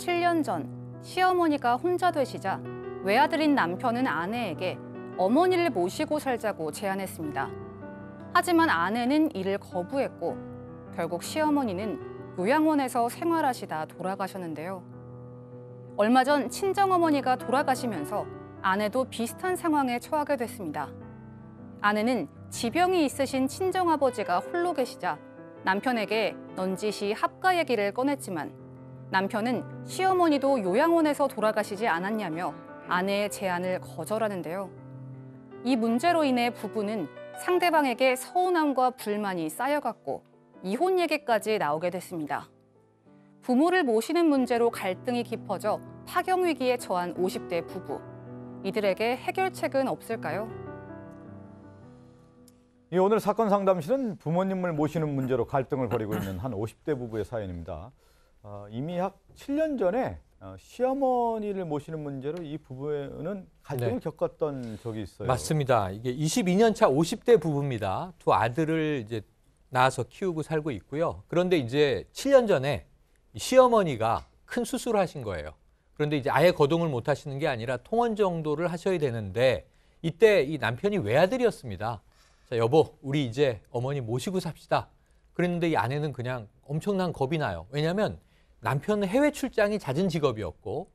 7년 전 시어머니가 혼자 되시자 외아들인 남편은 아내에게 어머니를 모시고 살자고 제안했습니다. 하지만 아내는 이를 거부했고 결국 시어머니는 요양원에서 생활하시다 돌아가셨는데요. 얼마 전 친정어머니가 돌아가시면서 아내도 비슷한 상황에 처하게 됐습니다. 아내는 지병이 있으신 친정아버지가 홀로 계시자 남편에게 넌지시 합가 얘기를 꺼냈지만 남편은 시어머니도 요양원에서 돌아가시지 않았냐며 아내의 제안을 거절하는데요. 이 문제로 인해 부부는 상대방에게 서운함과 불만이 쌓여갔고 이혼 얘기까지 나오게 됐습니다. 부모를 모시는 문제로 갈등이 깊어져 파경 위기에 처한 50대 부부. 이들에게 해결책은 없을까요? 예, 오늘 사건 상담실은 부모님을 모시는 문제로 갈등을 벌이고 있는 한 50대 부부의 사연입니다. 어, 이미 약 7년 전에 어, 시어머니를 모시는 문제로 이 부부는 갈등을 네. 겪었던 적이 있어요. 맞습니다. 이게 22년 차 50대 부부입니다. 두 아들을 이제 낳아서 키우고 살고 있고요. 그런데 이제 7년 전에 시어머니가 큰 수술을 하신 거예요. 그런데 이제 아예 거동을 못 하시는 게 아니라 통원 정도를 하셔야 되는데 이때 이 남편이 외아들이었습니다. 자, 여보, 우리 이제 어머니 모시고 삽시다. 그랬는데 이 아내는 그냥 엄청난 겁이 나요. 왜냐하면 남편은 해외 출장이 잦은 직업이었고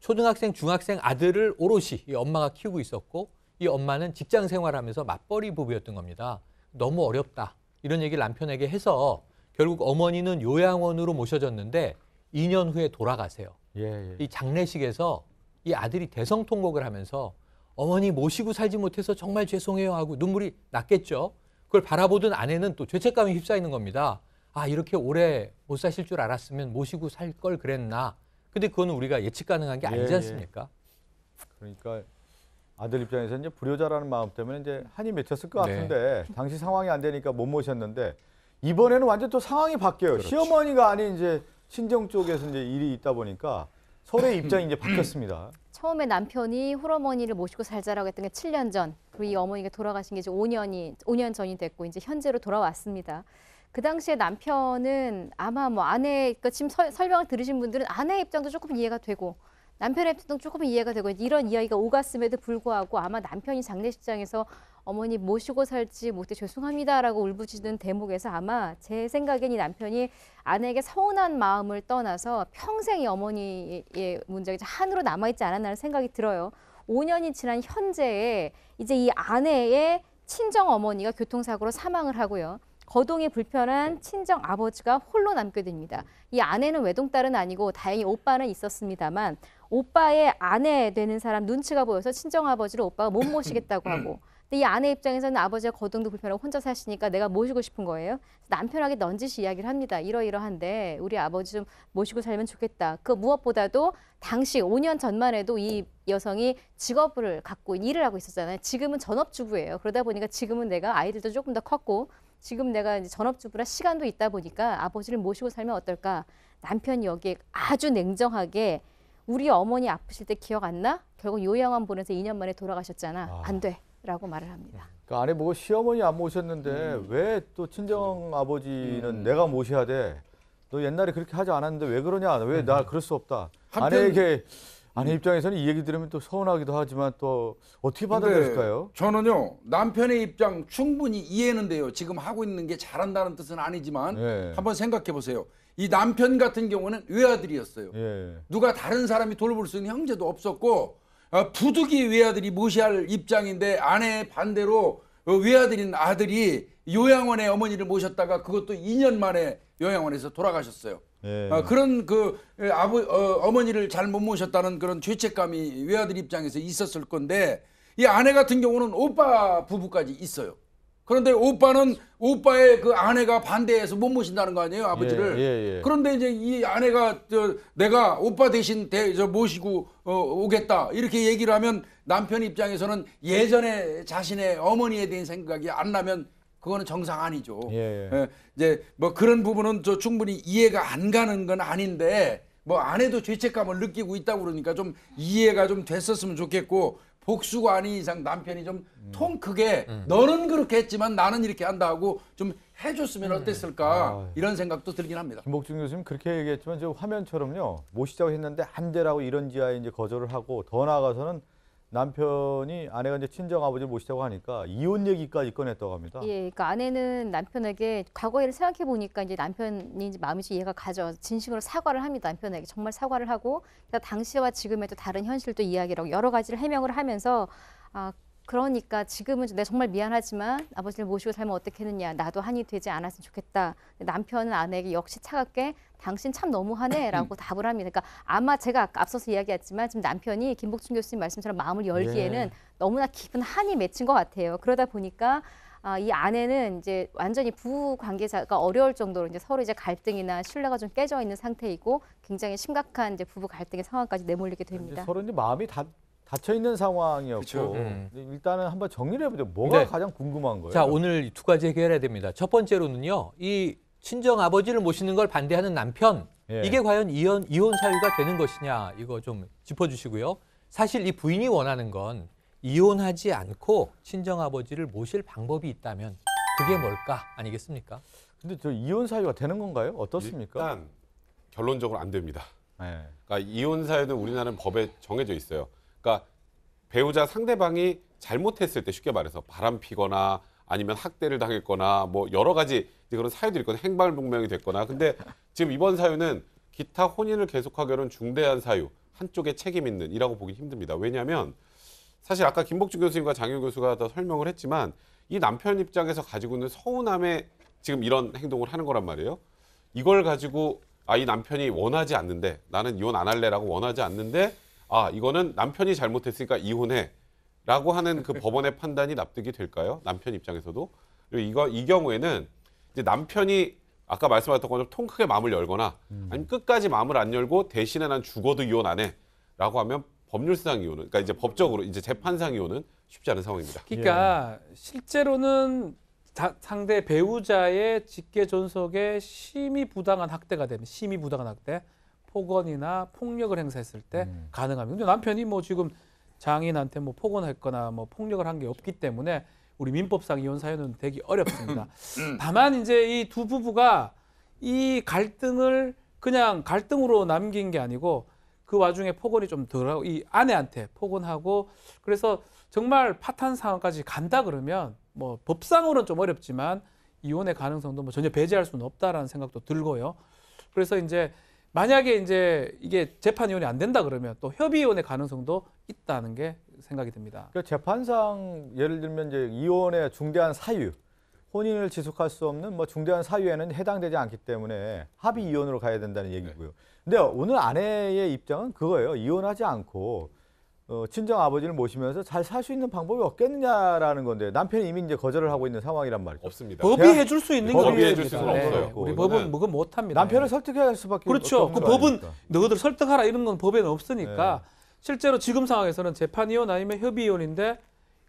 초등학생, 중학생 아들을 오롯이 이 엄마가 키우고 있었고 이 엄마는 직장 생활하면서 맞벌이 부부였던 겁니다. 너무 어렵다. 이런 얘기를 남편에게 해서 결국 어머니는 요양원으로 모셔졌는데 2년 후에 돌아가세요. 예, 예. 이 장례식에서 이 아들이 대성통곡을 하면서 어머니 모시고 살지 못해서 정말 죄송해요 하고 눈물이 났겠죠. 그걸 바라보던 아내는 또 죄책감에 휩싸이는 겁니다. 아, 이렇게 오래 못 사실 줄 알았으면 모시고 살 걸 그랬나. 근데 그건 우리가 예측 가능한 게 예, 아니지 예. 않습니까? 예. 그러니까 아들 입장에서 이제 불효자라는 마음 때문에 이제 한이 맺혔을 것 네. 같은데 네. 당시 상황이 안 되니까 못 모셨는데 이번에는 완전 또 상황이 바뀌어요. 그렇죠. 시어머니가 아닌 이제 친정 쪽에서 이제 일이 있다 보니까 서로의 입장이 이제 바뀌었습니다. 처음에 남편이 홀어머니를 모시고 살자라고 했던 게 7년 전, 그리고 이 어머니가 돌아가신 게 이제 5년이 5년 전이 됐고 이제 현재로 돌아왔습니다. 그 당시에 남편은 아마 뭐 아내, 그러니까 지금 설, 명을 들으신 분들은 아내의 입장도 조금 이해가 되고 남편의 입장도 조금 이해가 되고 이런 이야기가 오갔음에도 불구하고 아마 남편이 장례식장에서 어머니 모시고 살지 못해 죄송합니다라고 울부짖는 대목에서 아마 제 생각엔 이 남편이 아내에게 서운한 마음을 떠나서 평생이 어머니의 문제가 한으로 남아있지 않았나는 생각이 들어요. 5년이 지난 현재에 이제 이 아내의 친정 어머니가 교통사고로 사망을 하고요. 거동이 불편한 친정 아버지가 홀로 남게 됩니다. 이 아내는 외동딸은 아니고 다행히 오빠는 있었습니다만 오빠의 아내 되는 사람 눈치가 보여서 친정 아버지를 오빠가 못 모시겠다고 음. 하고 근데 이 아내 입장에서는 아버지가 거동도 불편하고 혼자 사시니까 내가 모시고 싶은 거예요. 남편에게 넌지시 이야기를 합니다. 이러이러한데 우리 아버지 좀 모시고 살면 좋겠다. 그 무엇보다도 당시 5년 전만 해도 이 여성이 직업을 갖고 일을 하고 있었잖아요. 지금은 전업주부예요. 그러다 보니까 지금은 내가 아이들도 조금 더 컸고 지금 내가 이제 전업주부라 시간도 있다 보니까 아버지를 모시고 살면 어떨까? 남편이 여기에 아주 냉정하게 우리 어머니 아프실 때 기억 안 나? 결국 요양원 보내서 2년 만에 돌아가셨잖아. 아. 안 돼. 라고 말을 합니다. 음. 그러니까 뭐 시어머니 안 모셨는데 음. 왜또 친정 음. 아버지는 음. 내가 모셔야 돼? 너 옛날에 그렇게 하지 않았는데 왜 그러냐? 왜나 음. 그럴 수 없다? 아내에게 아내 음. 입장에서는 이 얘기 들으면 또 서운하기도 하지만 또 어떻게 받아들일까요? 저는요 남편의 입장 충분히 이해는 돼요. 지금 하고 있는 게 잘한다는 뜻은 아니지만 예. 한번 생각해 보세요. 이 남편 같은 경우는 외아들이었어요. 예. 누가 다른 사람이 돌볼 수 있는 형제도 없었고 아, 부득이 외아들이 모시할 입장인데 아내의 반대로 외아들인 아들이 요양원에 어머니를 모셨다가 그것도 2년 만에 요양원에서 돌아가셨어요. 예. 아, 그런 그 예, 아버 어, 어머니를 잘 못 모셨다는 그런 죄책감이 외아들 입장에서 있었을 건데 이 아내 같은 경우는 오빠 부부까지 있어요. 그런데 오빠는 오빠의 그 아내가 반대해서 못 모신다는 거 아니에요 아버지를. 예, 예, 예. 그런데 이제 이 아내가 저, 내가 오빠 대신 대, 저, 모시고 어, 오겠다 이렇게 얘기를 하면 남편 입장에서는 예전에 자신의 어머니에 대한 생각이 안 나면 그거는 정상 아니죠. 예, 예, 예. 이제 뭐 그런 부분은 저 충분히 이해가 안 가는 건 아닌데 뭐 안해도 죄책감을 느끼고 있다고 그러니까 좀 이해가 좀 됐었으면 좋겠고 복수가 아닌 이상 남편이 좀통 음. 크게 음. 너는 그렇게 했지만 나는 이렇게 한다 고좀 해줬으면 음. 어땠을까 음. 이런 생각도 들긴 합니다. 김복중 교수님 그렇게 얘기했지만 저 화면처럼요 모시자고 했는데 안 되라고 이런 지하에 이제 거절을 하고 더 나아가서는 남편이 아내가 이제 친정 아버지를 모시자고 하니까 이혼 얘기까지 꺼냈다고 합니다. 예, 그러니까 아내는 남편에게 과거를 생각해 보니까 이제 남편이 이제 마음이 좀 이해가 가죠. 진심으로 사과를 합니다. 남편에게 정말 사과를 하고 그러니까 당시와 지금의 또 다른 현실도 이야기라고 여러 가지를 해명을 하면서 아, 그러니까 지금은 내 정말 미안하지만 아버지를 모시고 살면 어떻게 했느냐. 나도 한이 되지 않았으면 좋겠다. 남편은 아내에게 역시 차갑게 당신 참 너무하네라고 답을 합니다. 그러니까 아마 제가 앞서서 이야기했지만 지금 남편이 김복춘 교수님 말씀처럼 마음을 열기에는 네. 너무나 깊은 한이 맺힌 것 같아요. 그러다 보니까 아, 이 아내는 이제 완전히 부부 관계자가 어려울 정도로 이제 서로 이제 갈등이나 신뢰가 좀 깨져 있는 상태이고 굉장히 심각한 이제 부부 갈등의 상황까지 내몰리게 됩니다. 서로 이제 마음이 다 갇혀 있는 상황이었고 음. 일단은 한번 정리를 해보죠. 뭐가 네. 가장 궁금한 거예요? 자 오늘 두 가지 해결해야 됩니다. 첫 번째로는요, 이 친정 아버지를 모시는 걸 반대하는 남편 예. 이게 과연 이혼 이혼 사유가 되는 것이냐 이거 좀 짚어주시고요. 사실 이 부인이 원하는 건 이혼하지 않고 친정 아버지를 모실 방법이 있다면 그게 뭘까 아니겠습니까? 근데 저 이혼 사유가 되는 건가요? 어떻습니까? 일단 결론적으로 안 됩니다. 네. 그러니까 이혼 사유는 우리나라는 법에 정해져 있어요. 그러니까 배우자 상대방이 잘못했을 때 쉽게 말해서 바람 피거나 아니면 학대를 당했거나 뭐 여러 가지 그런 사유들이 있거든요. 행방불명이 됐거나. 근데 지금 이번 사유는 기타 혼인을 계속하기로는 중대한 사유, 한쪽에 책임 있는 이라고 보기 힘듭니다. 왜냐하면 사실 아까 김복주 교수님과 장윤 교수가 다 설명을 했지만 이 남편 입장에서 가지고 있는 서운함에 지금 이런 행동을 하는 거란 말이에요. 이걸 가지고 아 이 남편이 원하지 않는데 나는 이혼 안 할래라고 원하지 않는데 아 이거는 남편이 잘못했으니까 이혼해라고 하는 그 법원의 판단이 납득이 될까요? 남편 입장에서도 그리고 이거 이 경우에는 이제 남편이 아까 말씀하셨던 것처럼 통 크게 마음을 열거나 음. 아니면 끝까지 마음을 안 열고 대신에 난 죽어도 이혼 안 해라고 하면 법률상 이혼은 그러니까 이제 법적으로 이제 재판상 이혼은 쉽지 않은 상황입니다. 그러니까 예. 실제로는 자, 상대 배우자의 직계 존속에 심히 부당한 학대가 되면 심히 부당한 학대 폭언이나 폭력을 행사했을 때 음. 가능합니다. 근데 남편이 뭐 지금 장인한테 뭐 폭언했거나 뭐 폭력을 한 게 없기 때문에 우리 민법상 이혼 사유는 되기 어렵습니다. 음. 다만 이제 이 두 부부가 이 갈등을 그냥 갈등으로 남긴 게 아니고 그 와중에 폭언이 좀 덜하고 이 아내한테 폭언하고 그래서 정말 파탄 상황까지 간다 그러면 뭐 법상으로는 좀 어렵지만 이혼의 가능성도 뭐 전혀 배제할 수는 없다라는 생각도 들고요. 그래서 이제 만약에 이제 이게 재판위원회 안 된다 그러면 또 협의위원회 가능성도 있다는 게 생각이 듭니다. 그러니까 재판상 예를 들면 이제 이혼의 중대한 사유, 혼인을 지속할 수 없는 뭐 중대한 사유에는 해당되지 않기 때문에 합의 이혼으로 가야 된다는 얘기고요. 네. 근데 오늘 아내의 입장은 그거예요. 이혼하지 않고 어, 친정 아버지를 모시면서 잘 살 수 있는 방법이 없겠느냐라는 건데 남편이 이미 이제 거절을 하고 있는 상황이란 말이죠. 없습니다. 법이 해줄 수 있는 게 법이 해줄 수 있는 건 네. 없어요. 우리 이거는- 법은 뭐가 못합니다. 남편을 설득해야 할 수밖에 그렇죠. 없는 그 법은 아닙니까? 너희들 설득하라 이런 건 법에는 없으니까 네. 실제로 지금 상황에서는 재판 이요 아니면 협의 이혼인데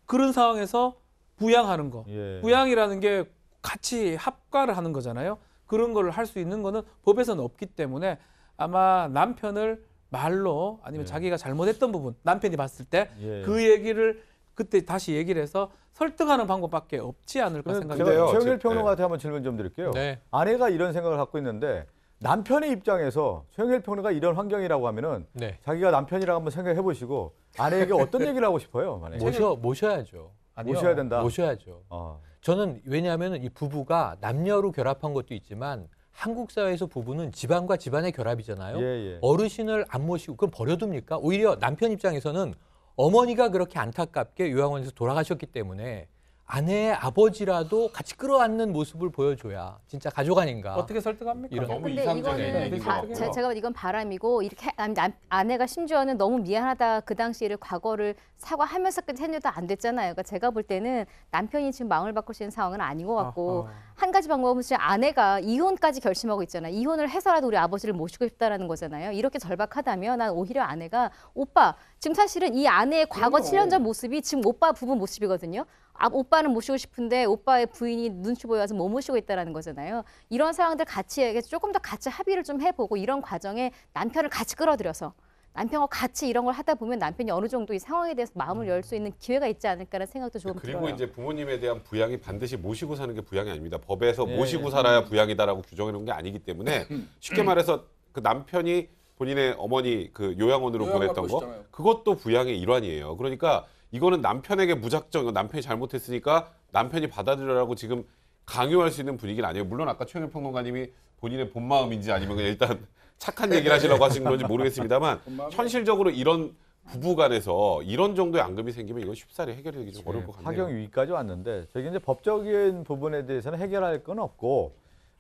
그런 상황에서 부양하는 거, 예. 부양이라는 게 같이 합가를 하는 거잖아요. 그런 걸 할 수 있는 거는 법에서는 없기 때문에 아마 남편을 말로 아니면 예. 자기가 잘못했던 부분 남편이 봤을 때그 예. 얘기를 그때 다시 얘기를 해서 설득하는 방법밖에 없지 않을까 생각이 들요 최영일 네. 평론가한테 네. 한번 질문 좀 드릴게요. 네. 아내가 이런 생각을 갖고 있는데 남편의 입장에서 최영일 평론가 이런 환경이라고 하면은 네. 자기가 남편이라고 한번 생각해 보시고 아내에게 어떤 얘기를 하고 싶어요? 만약에. 모셔 모셔야죠. 아니요. 모셔야 된다. 모셔야죠. 어. 저는 왜냐하면 이 부부가 남녀로 결합한 것도 있지만 한국 사회에서 부부는 집안과 집안의 결합이잖아요. 예, 예. 어르신을 안 모시고 그럼 버려둡니까? 오히려 남편 입장에서는 어머니가 그렇게 안타깝게 요양원에서 돌아가셨기 때문에 아내의 아버지라도 같이 끌어안는 모습을 보여줘야 진짜 가족 아닌가. 어떻게 설득합니까? 이런. 너무 근데 이상적이 제, 가 이건 바람이고 이렇게 아, 아내가 심지어는 너무 미안하다 그 당시를 과거를 사과하면서까지 해내도 안 됐잖아요. 그러니까 제가 볼 때는 남편이 지금 마음을 바꿀 수 있는 상황은 아닌 것 같고 아하. 한 가지 방법은 지금 아내가 이혼까지 결심하고 있잖아요. 이혼을 해서라도 우리 아버지를 모시고 싶다라는 거잖아요. 이렇게 절박하다면 난 오히려 아내가 오빠 지금 사실은 이 아내의 과거 그럼요. 7년 전 모습이 지금 오빠 부부 모습이거든요. 아, 오빠는 모시고 싶은데 오빠의 부인이 눈치 보여서 못 모시고 있다라는 거잖아요. 이런 상황들 같이 조금 더 같이 합의를 좀 해보고 이런 과정에 남편을 같이 끌어들여서 남편과 같이 이런 걸 하다 보면 남편이 어느 정도 이 상황에 대해서 마음을 열 수 있는 기회가 있지 않을까라는 생각도 조금 그리고 들어요. 이제 부모님에 대한 부양이 반드시 모시고 사는 게 부양이 아닙니다. 법에서 네. 모시고 살아야 음. 부양이다라고 규정해 놓은 게 아니기 때문에 음. 쉽게 음. 말해서 그 남편이 본인의 어머니 그 요양원으로 보냈던 거 그것도 부양의 일환이에요. 그러니까 이거는 남편에게 무작정 남편이 잘못했으니까 남편이 받아들여라고 지금 강요할 수 있는 분위기는 아니에요. 물론 아까 최영일 평론가님이 본인의 본 마음인지 아니면 그냥 일단 착한 얘기를 하시려고 하신 건지 모르겠습니다만 현실적으로 이런 부부간에서 이런 정도의 앙금이 생기면 이건 쉽사리 해결되기 좀 어려울 예, 것같아요 하경 위기까지 왔는데 저기 이제 법적인 부분에 대해서는 해결할 건 없고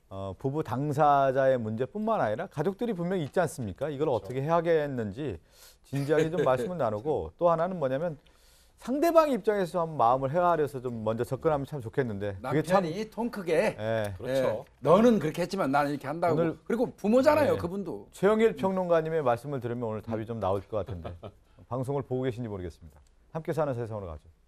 어, 부부 당사자의 문제뿐만 아니라 가족들이 분명 있지 않습니까? 이걸 그렇죠. 어떻게 해야겠는지 진지하게 좀 말씀을 나누고 또 하나는 뭐냐면 상대방 입장에서 한 마음을 헤아려서 좀 먼저 접근하면 참 좋겠는데 남편이 참... 크게 네. 그렇죠. 예. 너는 그렇게 했지만 나는 이렇게 한다고 오늘... 그리고 부모잖아요 예. 그분도 최영일 평론가님의 말씀을 들으면 오늘 답이 좀 나올 것 같은데 방송을 보고 계신지 모르겠습니다 함께 사는 세상으로 가죠